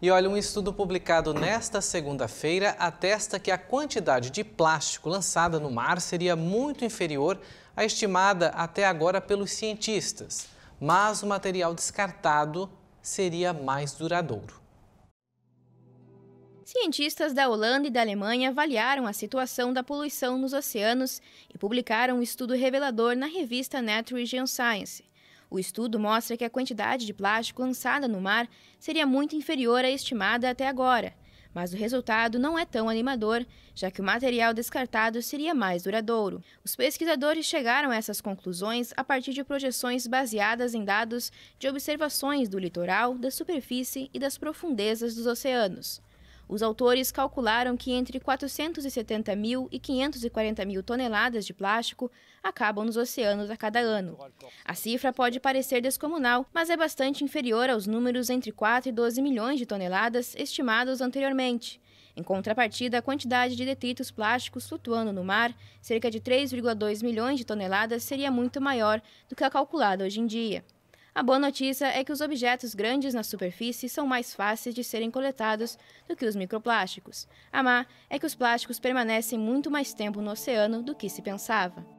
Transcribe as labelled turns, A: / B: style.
A: E olha, um estudo publicado nesta segunda-feira atesta que a quantidade de plástico lançada no mar seria muito inferior à estimada até agora pelos cientistas, mas o material descartado seria mais duradouro.
B: Cientistas da Holanda e da Alemanha avaliaram a situação da poluição nos oceanos e publicaram um estudo revelador na revista Nature Geoscience. O estudo mostra que a quantidade de plástico lançada no mar seria muito inferior à estimada até agora, mas o resultado não é tão animador, já que o material descartado seria mais duradouro. Os pesquisadores chegaram a essas conclusões a partir de projeções baseadas em dados de observações do litoral, da superfície e das profundezas dos oceanos. Os autores calcularam que entre 470 mil e 540 mil toneladas de plástico acabam nos oceanos a cada ano. A cifra pode parecer descomunal, mas é bastante inferior aos números entre 4 e 12 milhões de toneladas estimados anteriormente. Em contrapartida, a quantidade de detritos plásticos flutuando no mar, cerca de 3,2 milhões de toneladas, seria muito maior do que a calculada hoje em dia. A boa notícia é que os objetos grandes na superfície são mais fáceis de serem coletados do que os microplásticos. A má é que os plásticos permanecem muito mais tempo no oceano do que se pensava.